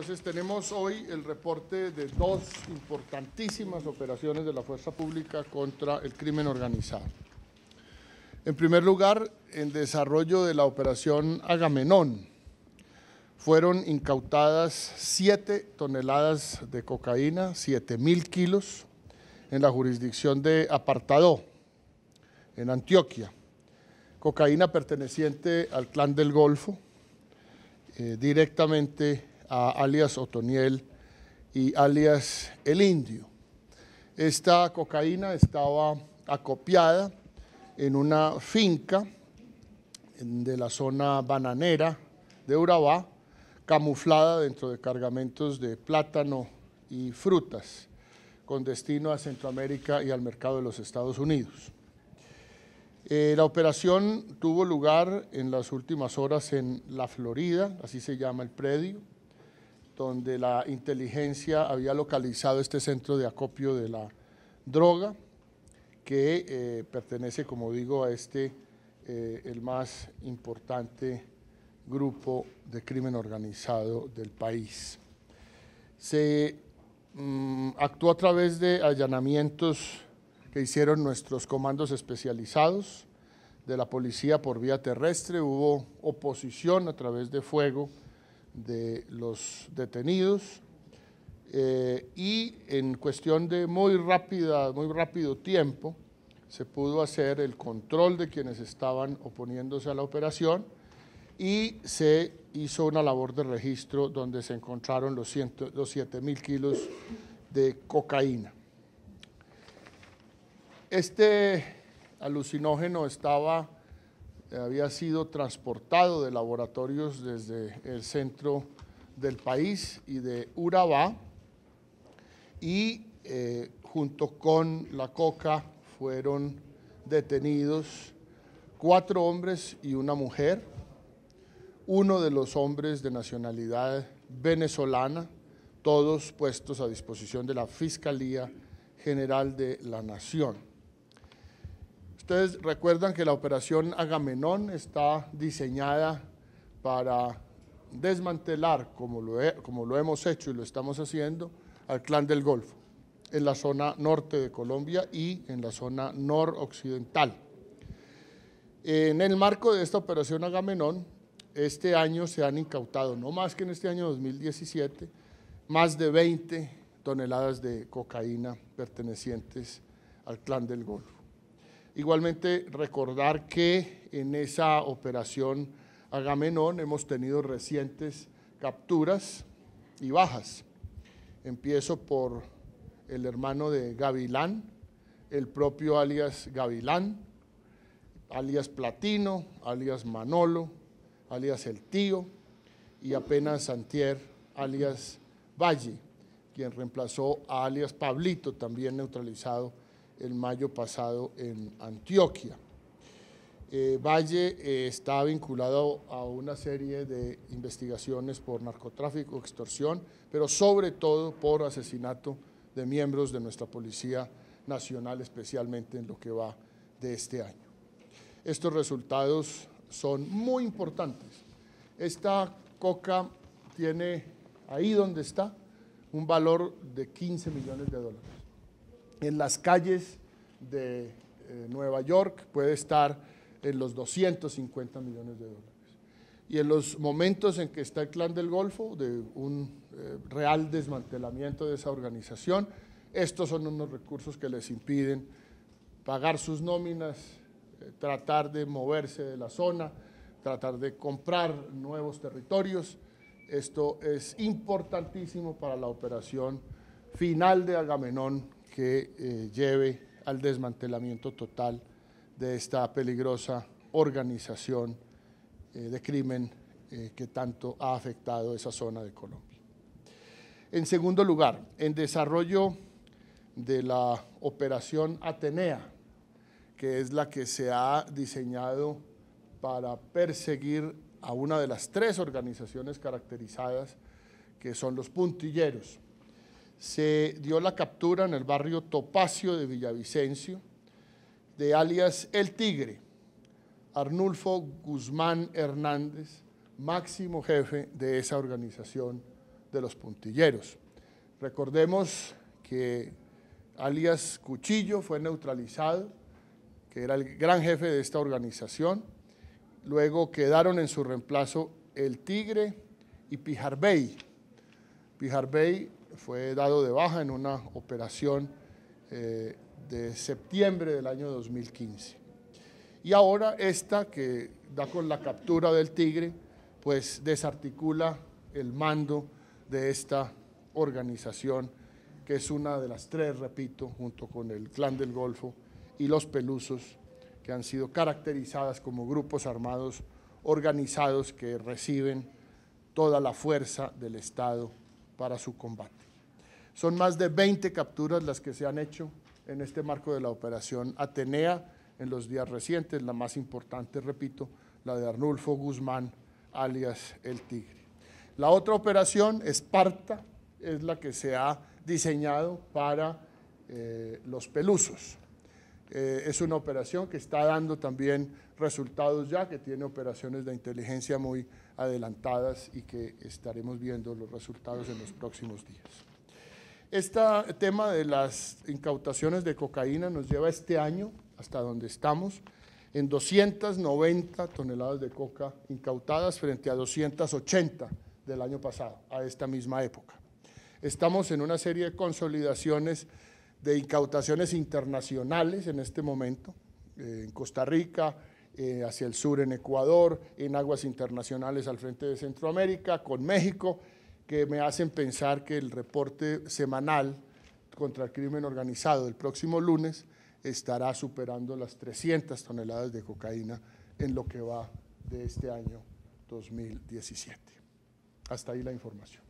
Entonces tenemos hoy el reporte de dos importantísimas operaciones de la Fuerza Pública contra el crimen organizado. En primer lugar, en desarrollo de la operación Agamenón. Fueron incautadas siete toneladas de cocaína, siete mil kilos, en la jurisdicción de Apartadó, en Antioquia. Cocaína perteneciente al Clan del Golfo, eh, directamente alias Otoniel y alias El Indio. Esta cocaína estaba acopiada en una finca de la zona bananera de Urabá, camuflada dentro de cargamentos de plátano y frutas, con destino a Centroamérica y al mercado de los Estados Unidos. Eh, la operación tuvo lugar en las últimas horas en la Florida, así se llama el predio, donde la inteligencia había localizado este centro de acopio de la droga, que eh, pertenece, como digo, a este, eh, el más importante grupo de crimen organizado del país. Se mm, actuó a través de allanamientos que hicieron nuestros comandos especializados de la policía por vía terrestre, hubo oposición a través de fuego, de los detenidos eh, y en cuestión de muy, rápida, muy rápido tiempo se pudo hacer el control de quienes estaban oponiéndose a la operación y se hizo una labor de registro donde se encontraron los, ciento, los mil kilos de cocaína. Este alucinógeno estaba había sido transportado de laboratorios desde el centro del país y de Urabá y eh, junto con la coca fueron detenidos cuatro hombres y una mujer, uno de los hombres de nacionalidad venezolana, todos puestos a disposición de la Fiscalía General de la Nación. Ustedes recuerdan que la operación Agamenón está diseñada para desmantelar, como lo, hemos hecho y lo estamos haciendo, al clan del Golfo, en la zona norte de Colombia y en la zona noroccidental. En el marco de esta operación Agamenón, este año se han incautado, no más que en este año 2017, más de 20 toneladas de cocaína pertenecientes al clan del Golfo. Igualmente, recordar que en esa operación Agamenón hemos tenido recientes capturas y bajas. Empiezo por el hermano de Gavilán, el propio alias Gavilán, alias Platino, alias Manolo, alias El Tío y apenas Santier, alias Valle, quien reemplazó a alias Pablito, también neutralizado el mayo pasado en Antioquia. Eh, Valle eh, está vinculado a una serie de investigaciones por narcotráfico, extorsión, pero sobre todo por asesinato de miembros de nuestra Policía Nacional, especialmente en lo que va de este año. Estos resultados son muy importantes. Esta coca tiene ahí donde está un valor de 15 millones de dólares en las calles de eh, Nueva York puede estar en los 250 millones de dólares. Y en los momentos en que está el clan del Golfo, de un eh, real desmantelamiento de esa organización, estos son unos recursos que les impiden pagar sus nóminas, eh, tratar de moverse de la zona, tratar de comprar nuevos territorios. Esto es importantísimo para la operación final de Agamenón que eh, lleve al desmantelamiento total de esta peligrosa organización eh, de crimen eh, que tanto ha afectado esa zona de Colombia. En segundo lugar, en desarrollo de la operación Atenea, que es la que se ha diseñado para perseguir a una de las tres organizaciones caracterizadas que son los puntilleros se dio la captura en el barrio Topacio de Villavicencio de alias El Tigre, Arnulfo Guzmán Hernández, máximo jefe de esa organización de los puntilleros. Recordemos que alias Cuchillo fue neutralizado, que era el gran jefe de esta organización. Luego quedaron en su reemplazo El Tigre y Pijarbey. Pijarbey fue dado de baja en una operación eh, de septiembre del año 2015. Y ahora esta que da con la captura del tigre, pues desarticula el mando de esta organización, que es una de las tres, repito, junto con el Clan del Golfo y los Pelusos, que han sido caracterizadas como grupos armados organizados que reciben toda la fuerza del Estado para su combate. Son más de 20 capturas las que se han hecho en este marco de la operación Atenea en los días recientes, la más importante, repito, la de Arnulfo Guzmán, alias El Tigre. La otra operación, Esparta, es la que se ha diseñado para eh, los pelusos. Eh, es una operación que está dando también resultados ya, que tiene operaciones de inteligencia muy adelantadas y que estaremos viendo los resultados en los próximos días. Este tema de las incautaciones de cocaína nos lleva este año hasta donde estamos en 290 toneladas de coca incautadas frente a 280 del año pasado, a esta misma época. Estamos en una serie de consolidaciones de incautaciones internacionales en este momento, eh, en Costa Rica, eh, hacia el sur en Ecuador, en aguas internacionales al frente de Centroamérica, con México, que me hacen pensar que el reporte semanal contra el crimen organizado del próximo lunes estará superando las 300 toneladas de cocaína en lo que va de este año 2017. Hasta ahí la información.